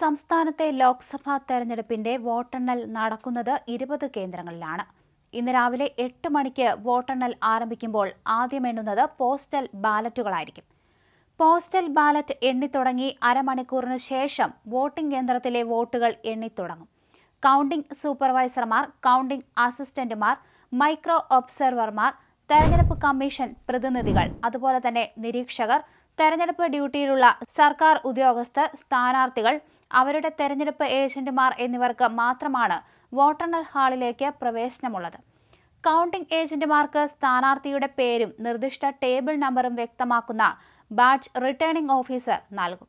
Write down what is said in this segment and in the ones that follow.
സംസ്ഥാനത്തെ ലോക്സഭാ തെരഞ്ഞെടുപ്പിന്റെ വോട്ടെണ്ണൽ നടക്കുന്നത് ഇരുപത് കേന്ദ്രങ്ങളിലാണ് ഇന്ന് രാവിലെ എട്ട് മണിക്ക് വോട്ടെണ്ണൽ ആരംഭിക്കുമ്പോൾ ആദ്യം എണ്ണുന്നത് പോസ്റ്റൽ ബാലറ്റുകളായിരിക്കും പോസ്റ്റൽ ബാലറ്റ് എണ്ണിത്തുടങ്ങി അരമണിക്കൂറിന് ശേഷം വോട്ടിംഗ് കേന്ദ്രത്തിലെ വോട്ടുകൾ എണ്ണിത്തുടങ്ങും കൗണ്ടിംഗ് സൂപ്പർവൈസർമാർ കൗണ്ടിംഗ് അസിസ്റ്റന്റുമാർ മൈക്രോ ഒബ്സർവർമാർ തെരഞ്ഞെടുപ്പ് കമ്മീഷൻ പ്രതിനിധികൾ അതുപോലെ തന്നെ നിരീക്ഷകർ തെരഞ്ഞെടുപ്പ് ഡ്യൂട്ടിയിലുള്ള സർക്കാർ ഉദ്യോഗസ്ഥർ സ്ഥാനാർത്ഥികൾ അവരുടെ തെരഞ്ഞെടുപ്പ് ഏജന്റുമാർ എന്നിവർക്ക് മാത്രമാണ് വോട്ടെണ്ണൽ ഹാളിലേക്ക് പ്രവേശനമുള്ളത് കൗണ്ടിംഗ് ഏജന്റുമാർക്ക് സ്ഥാനാർത്ഥിയുടെ പേരും നിർദ്ദിഷ്ട ടേബിൾ നമ്പറും വ്യക്തമാക്കുന്ന ബാഡ്ജ് റിട്ടേണിംഗ് ഓഫീസർ നൽകും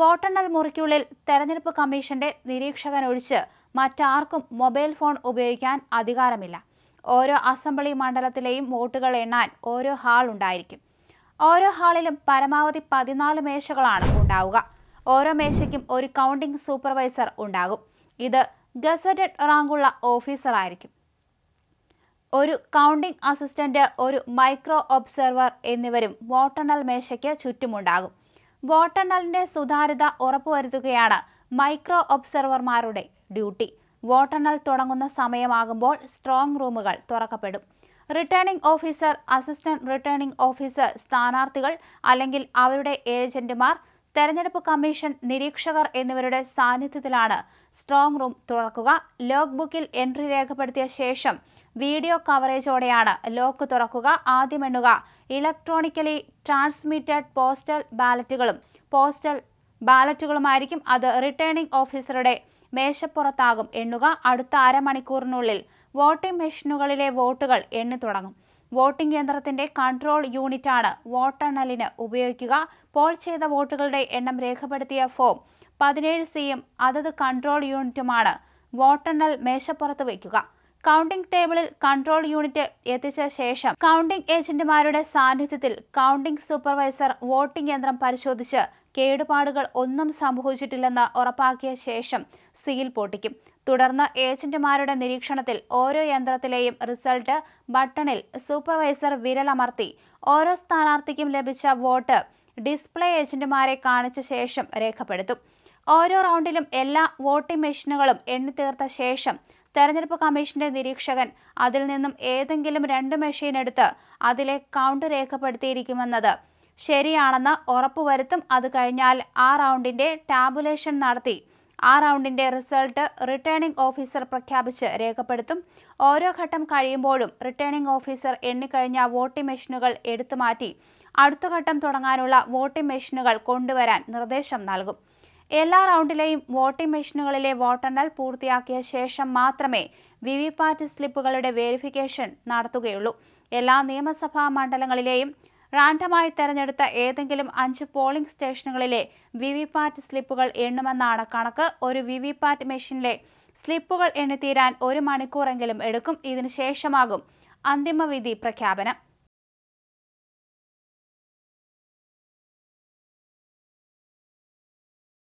വോട്ടെണ്ണൽ മുറിക്കുള്ളിൽ തെരഞ്ഞെടുപ്പ് കമ്മീഷന്റെ നിരീക്ഷകനൊഴിച്ച് മറ്റാർക്കും മൊബൈൽ ഫോൺ ഉപയോഗിക്കാൻ അധികാരമില്ല ഓരോ അസംബ്ലി മണ്ഡലത്തിലെയും വോട്ടുകൾ എണ്ണാൻ ഓരോ ഹാൾ ഉണ്ടായിരിക്കും ഓരോ ഹാളിലും പരമാവധി പതിനാല് മേശകളാണ് ഉണ്ടാവുക ഓരോ മേശയ്ക്കും ഒരു കൗണ്ടിംഗ് സൂപ്പർവൈസർ ഉണ്ടാകും ഇത് ഗസറ്റഡ് റാങ്കുള്ള ഓഫീസറായിരിക്കും ഒരു കൗണ്ടിംഗ് അസിസ്റ്റന്റ് ഒരു മൈക്രോ ഒബ്സർവർ എന്നിവരും വോട്ടെണ്ണൽ മേശയ്ക്ക് ചുറ്റുമുണ്ടാകും വോട്ടെണ്ണലിന്റെ സുതാര്യത ഉറപ്പുവരുത്തുകയാണ് മൈക്രോ ഒബ്സർവർമാരുടെ ഡ്യൂട്ടി വോട്ടെണ്ണൽ തുടങ്ങുന്ന സമയമാകുമ്പോൾ സ്ട്രോങ് റൂമുകൾ തുറക്കപ്പെടും returning officer assistant returning officer സ്ഥാനാർത്ഥികൾ അല്ലെങ്കിൽ അവരുടെ ഏജന്റുമാർ തെരഞ്ഞെടുപ്പ് കമ്മീഷൻ നിരീക്ഷകർ എന്നിവരുടെ സാന്നിധ്യത്തിലാണ് സ്ട്രോങ് റൂം തുറക്കുക ലോഗ് ബുക്കിൽ എൻട്രി രേഖപ്പെടുത്തിയ ശേഷം വീഡിയോ കവറേജോടെയാണ് ലോക്ക് തുറക്കുക ആദ്യം എണ്ണുക ഇലക്ട്രോണിക്കലി ട്രാൻസ്മിറ്റഡ് പോസ്റ്റൽ ബാലറ്റുകളും പോസ്റ്റൽ ബാലറ്റുകളുമായിരിക്കും അത് റിട്ടേണിംഗ് ഓഫീസറുടെ മേശപ്പുറത്താകും എണ്ണുക അടുത്ത അരമണിക്കൂറിനുള്ളിൽ വോട്ടിംഗ് മെഷീനുകളിലെ വോട്ടുകൾ എണ്ണി തുടങ്ങും വോട്ടിംഗ് യന്ത്രത്തിന്റെ കൺട്രോൾ യൂണിറ്റാണ് വോട്ടെണ്ണലിന് ഉപയോഗിക്കുക പോൾ ചെയ്ത വോട്ടുകളുടെ എണ്ണം രേഖപ്പെടുത്തിയ ഫോം പതിനേഴ് സിയും അതത് കൺട്രോൾ യൂണിറ്റുമാണ് വോട്ടെണ്ണൽ മേശപ്പുറത്ത് വയ്ക്കുക കൗണ്ടിംഗ് ടേബിളിൽ കൺട്രോൾ യൂണിറ്റ് എത്തിച്ച ശേഷം കൗണ്ടിംഗ് ഏജന്റുമാരുടെ സാന്നിധ്യത്തിൽ കൗണ്ടിംഗ് സൂപ്പർവൈസർ വോട്ടിംഗ് യന്ത്രം പരിശോധിച്ച് കേടുപാടുകൾ ഒന്നും സംഭവിച്ചിട്ടില്ലെന്ന് ഉറപ്പാക്കിയ ശേഷം സീൽ പൊട്ടിക്കും തുടർന്ന് ഏജന്റുമാരുടെ നിരീക്ഷണത്തിൽ ഓരോ യന്ത്രത്തിലെയും റിസൾട്ട് ബട്ടണിൽ സൂപ്പർവൈസർ വിരലമർത്തി ഓരോ സ്ഥാനാർത്ഥിക്കും ലഭിച്ച വോട്ട് ഡിസ്പ്ലേ ഏജന്റുമാരെ കാണിച്ച ശേഷം രേഖപ്പെടുത്തും ഓരോ റൗണ്ടിലും എല്ലാ വോട്ടിംഗ് മെഷീനുകളും എണ്ണിത്തീർത്ത ശേഷം തെരഞ്ഞെടുപ്പ് കമ്മീഷന്റെ നിരീക്ഷകൻ അതിൽ നിന്നും ഏതെങ്കിലും രണ്ട് മെഷീൻ എടുത്ത് അതിലെ കൗണ്ട് രേഖപ്പെടുത്തിയിരിക്കുമെന്നത് ശരിയാണെന്ന് ഉറപ്പുവരുത്തും അത് കഴിഞ്ഞാൽ ആ റൗണ്ടിന്റെ ടാബുലേഷൻ നടത്തി ആ റൗണ്ടിന്റെ റിസൾട്ട് റിട്ടേണിംഗ് ഓഫീസർ പ്രഖ്യാപിച്ച് രേഖപ്പെടുത്തും ഓരോ ഘട്ടം കഴിയുമ്പോഴും റിട്ടേണിംഗ് ഓഫീസർ എണ്ണിക്കഴിഞ്ഞ വോട്ടിംഗ് മെഷീനുകൾ എടുത്തുമാറ്റി അടുത്ത ഘട്ടം തുടങ്ങാനുള്ള വോട്ടിംഗ് മെഷീനുകൾ കൊണ്ടുവരാൻ നിർദ്ദേശം നൽകും എല്ലാ റൗണ്ടിലെയും വോട്ടിംഗ് മെഷീനുകളിലെ വോട്ടെണ്ണൽ പൂർത്തിയാക്കിയ ശേഷം മാത്രമേ വി വി പാറ്റ് സ്ലിപ്പുകളുടെ വെരിഫിക്കേഷൻ നടത്തുകയുള്ളൂ എല്ലാ നിയമസഭാ മണ്ഡലങ്ങളിലെയും റാൻഡമായി തെരഞ്ഞെടുത്ത ഏതെങ്കിലും അഞ്ച് പോളിംഗ് സ്റ്റേഷനുകളിലെ വി വി പാറ്റ് സ്ലിപ്പുകൾ എണ്ണുമെന്നാണ് കണക്ക് ഒരു വി വി പാറ്റ് മെഷീനിലെ സ്ലിപ്പുകൾ എണ്ണിത്തീരാൻ ഒരു മണിക്കൂറെങ്കിലും എടുക്കും ഇതിനുശേഷമാകും അന്തിമവിധി പ്രഖ്യാപനം